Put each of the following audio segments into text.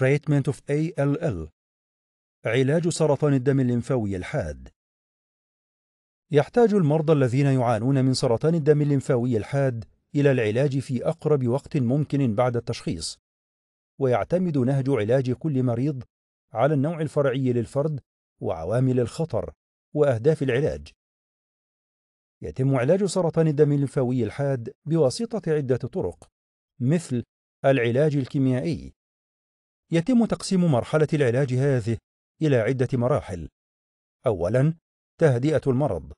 Treatment of ALL علاج سرطان الدم الليمفاوي الحاد يحتاج المرضى الذين يعانون من سرطان الدم الليمفاوي الحاد إلى العلاج في أقرب وقت ممكن بعد التشخيص ويعتمد نهج علاج كل مريض على النوع الفرعي للفرد وعوامل الخطر وأهداف العلاج يتم علاج سرطان الدم الليمفاوي الحاد بواسطة عدة طرق مثل العلاج الكيميائي يتم تقسيم مرحلة العلاج هذه إلى عدة مراحل. أولاً تهدئة المرض.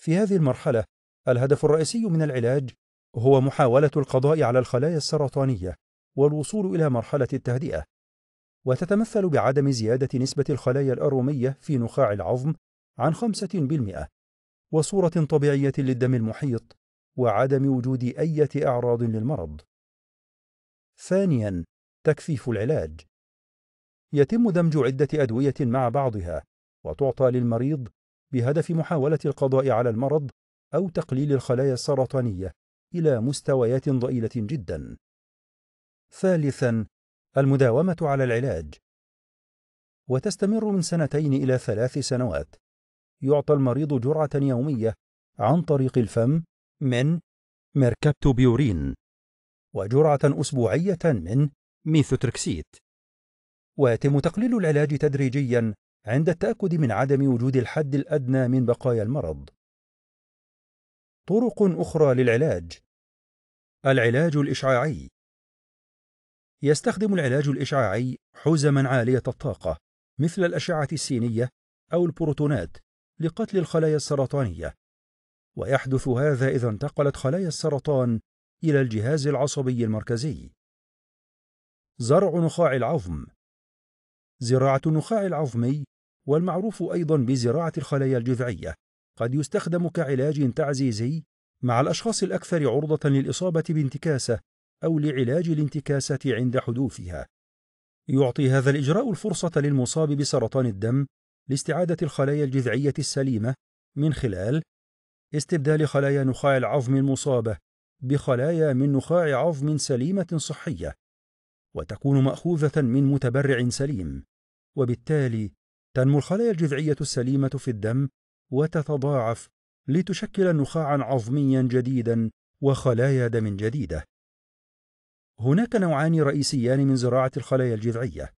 في هذه المرحلة الهدف الرئيسي من العلاج هو محاولة القضاء على الخلايا السرطانية والوصول إلى مرحلة التهدئة، وتتمثل بعدم زيادة نسبة الخلايا الأرومية في نخاع العظم عن 5% وصورة طبيعية للدم المحيط وعدم وجود أي أعراض للمرض. ثانياً تكثيف العلاج يتم دمج عدة أدوية مع بعضها وتعطى للمريض بهدف محاولة القضاء على المرض أو تقليل الخلايا السرطانية إلى مستويات ضئيلة جدا. ثالثا المداومة على العلاج وتستمر من سنتين إلى ثلاث سنوات. يعطى المريض جرعة يومية عن طريق الفم من ميركابتوبيورين وجرعة أسبوعية من ميثوتركسيت ويتم تقليل العلاج تدريجيا عند التأكد من عدم وجود الحد الأدنى من بقايا المرض طرق أخرى للعلاج العلاج الإشعاعي يستخدم العلاج الإشعاعي حزما عالية الطاقة مثل الأشعة السينية أو البروتونات لقتل الخلايا السرطانية ويحدث هذا إذا انتقلت خلايا السرطان إلى الجهاز العصبي المركزي زرع نخاع العظم زراعة النخاع العظمي والمعروف أيضا بزراعة الخلايا الجذعية قد يستخدم كعلاج تعزيزي مع الأشخاص الأكثر عرضة للإصابة بانتكاسة أو لعلاج الانتكاسة عند حدوثها. يعطي هذا الإجراء الفرصة للمصاب بسرطان الدم لاستعادة الخلايا الجذعية السليمة من خلال استبدال خلايا نخاع العظم المصابة بخلايا من نخاع عظم سليمة صحية وتكون ماخوذه من متبرع سليم وبالتالي تنمو الخلايا الجذعيه السليمه في الدم وتتضاعف لتشكل نخاعا عظميا جديدا وخلايا دم جديده هناك نوعان رئيسيان من زراعه الخلايا الجذعيه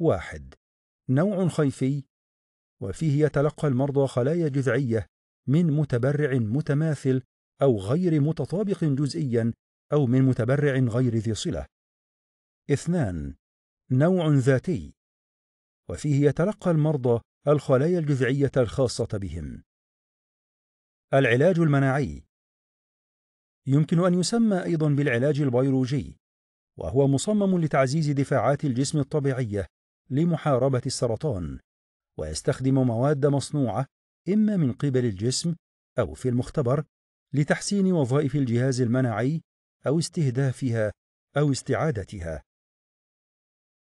واحد نوع خيفي وفيه يتلقى المرضى خلايا جذعيه من متبرع متماثل او غير متطابق جزئيا او من متبرع غير ذي صله اثنان نوع ذاتي وفيه يتلقى المرضى الخلايا الجذعية الخاصة بهم العلاج المناعي يمكن أن يسمى أيضا بالعلاج البيولوجي وهو مصمم لتعزيز دفاعات الجسم الطبيعية لمحاربة السرطان ويستخدم مواد مصنوعة إما من قبل الجسم أو في المختبر لتحسين وظائف الجهاز المناعي أو استهدافها أو استعادتها